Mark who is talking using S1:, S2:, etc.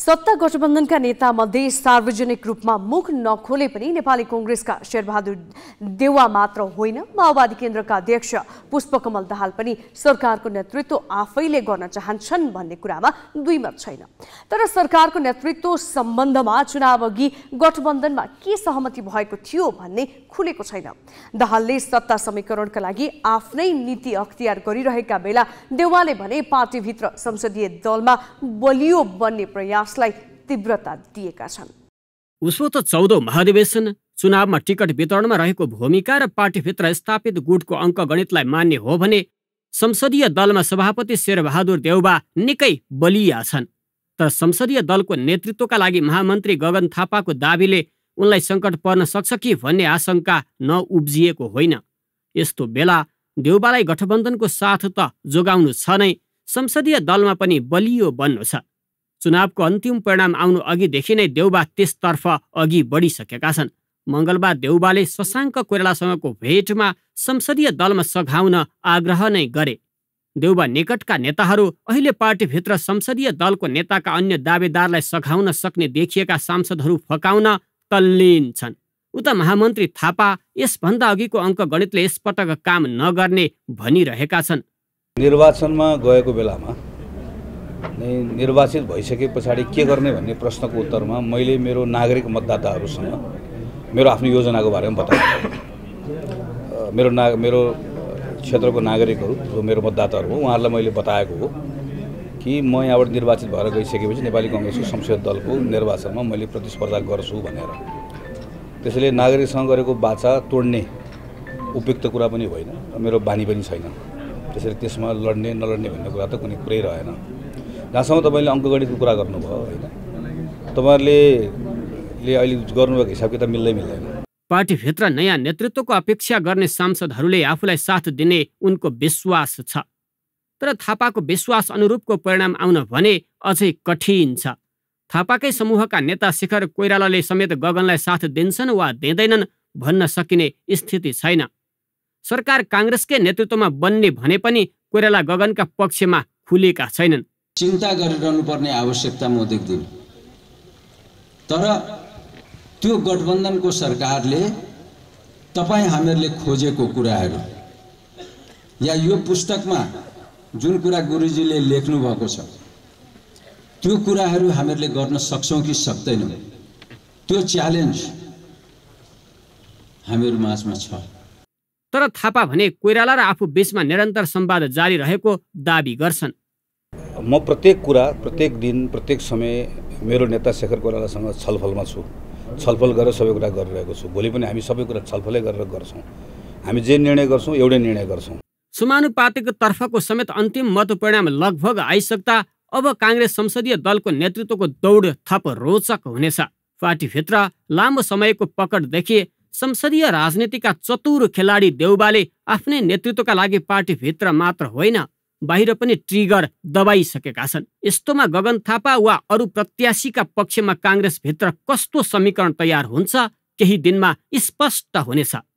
S1: सत्ता गठबन्धनका नेतामध्ये सार्वजनिक रूपमा मुख नखोले पनि नेपाली कङ्ग्रेसका शेरबहादुर देवा मात्र होइन माओवादी केन्द्रका अध्यक्ष पुष्पकमल दाहाल पनि सरकारको नेतृत्व आफैले गर्न चाहन्छन् भन्ने कुरामा दुई मत छैन तर सरकारको नेतृत्व सम्बन्धमा चुनाव अघि गठबन्धनमा के सहमति भएको थियो भन्ने खुलेको छैन दाहालले सत्ता समीकरणका लागि आफ्नै नीति अख्तियार गरिरहेका बेला देवालले भने पार्टीभित्र संसदीय दलमा बलियो बन्ने प्रयास प्रयासलाई तीव्रता दिएका छन्
S2: उसो त चौधौँ महाधिवेशन चुनावमा टिकट वितरणमा रहेको भूमिका र पार्टीभित्र स्थापित गुटको अङ्कगणितलाई मान्ने हो भने संसदीय दलमा सभापति शेरबहादुर देउबा निकै बलिया छन् तर संसदीय दलको नेतृत्वका लागि महामन्त्री गगन थापाको दावीले उनलाई सङ्कट पर्न सक्छ कि भन्ने आशंका नउब्जिएको होइन यस्तो बेला देउबालाई गठबन्धनको साथ त जोगाउनु छ नै संसदीय दलमा पनि बलियो बन्नु छ चुनावको अन्तिम परिणाम आउनु अघिदेखि नै देउबा त्यसतर्फ अघि बढिसकेका छन् मङ्गलबार देउबाले शशाङ्क कोइरालासँगको भेटमा संसदीय दलमा सघाउन आग्रह नै गरे देउबा निकटका नेताहरू अहिले पार्टीभित्र संसदीय दलको नेताका अन्य दावेदारलाई सघाउन सक्ने देखिएका सांसदहरू फकाउन तल्लीन छन् उता महामन्त्री थापा यसभन्दा अघिको अङ्क गणितले यसपटक काम नगर्ने भनिरहेका छन्
S3: निर्वाचनमा गएको बेलामा नै निर्वाचित भइसके पछाडि के गर्ने भन्ने प्रश्नको उत्तरमा मैले मेरो नागरिक मतदाताहरूसँग मेरो आफ्नो योजनाको बारेमा बताएँ मेरो ना मेरो क्षेत्रको नागरिकहरू जो मेरो मतदाताहरू हो उहाँहरूलाई मैले बताएको हो कि म यहाँबाट निर्वाचित भएर गइसकेपछि नेपाली कङ्ग्रेसको संसदीय दलको निर्वाचनमा मैले प्रतिस्पर्धा गर्छु भनेर त्यसैले नागरिकसँग गरेको बाचा तोड्ने उपयुक्त कुरा पनि होइन मेरो बानी पनि छैन त्यसरी त्यसमा लड्ने नलड्ने भन्ने कुरा त कुनै कुरै रहेन जहाँसम्म तपाईँले अङ्कगणितको कुरा गर्नुभयो होइन तपाईँहरूले ले अहिले गर्नुभएको हिसाब किताब मिल्दै मिल्दैन
S2: पार्टीभित्र नयाँ नेतृत्वको अपेक्षा गर्ने सांसदहरूले आफूलाई साथ दिने उनको विश्वास छ तर थापाको विश्वास अनुरूपको परिणाम आउन भने अझै कठिन छ थापाकै समूहका नेता शिखर कोइरालाले समेत गगनलाई साथ दिन्छन् वा दिँदैनन् भन्न सकिने स्थिति छैन सरकार काङ्ग्रेसकै नेतृत्वमा बन्ने भने पनि कोइराला गगनका पक्षमा खुलेका छैनन् चिन्ता
S4: गरिरहनु पर्ने आवश्यकता म देख्दिनँ तर त्यो गठबन्धनको सरकारले तपाईँ हामीहरूले खोजेको कुराहरू या यो पुस्तकमा जुन कुरा गुरुजीले लेख्नुभएको छ त्यो कुराहरू हामीहरूले गर्न सक्छौँ कि सक्दैनौँ त्यो च्यालेन्ज
S3: हामीहरू माझमा छ
S2: तर थापा भने कोइराला र आफू बिचमा निरन्तर सम्वाद जारी रहेको दावी गर्छन्
S3: म प्रत्येक कुरा प्रत्येक दिन प्रत्येक समय मेरो नेता शेखर कोइरालासँग छलफलमा छु छलफल गरेर सबै कुरा गरिरहेको छु भोलि पनि हामी सबै कुरा छलफलै गरेर गर्छौँ हामी जे निर्णय गर्छौँ एउटै निर्णय गर्छौँ
S2: समानुपातिक तर्फको समेत अन्तिम मत परिणाम लगभग आइसक्दा अब काङ्ग्रेस संसदीय दलको नेतृत्वको दौड थप रोचक हुनेछ पार्टीभित्र लामो समयको पकड देखिए संसदीय राजनीतिका चतुर खेलाडी देउबाले आफ्नै नेतृत्वका लागि पार्टीभित्र मात्र होइन बाहिर पनि ट्रिगर दबाइसकेका छन् यस्तोमा गगन थापा वा अरू प्रत्याशीका पक्षमा काङ्ग्रेसभित्र कस्तो समीकरण तयार हुन्छ केही दिनमा स्पष्ट हुनेछ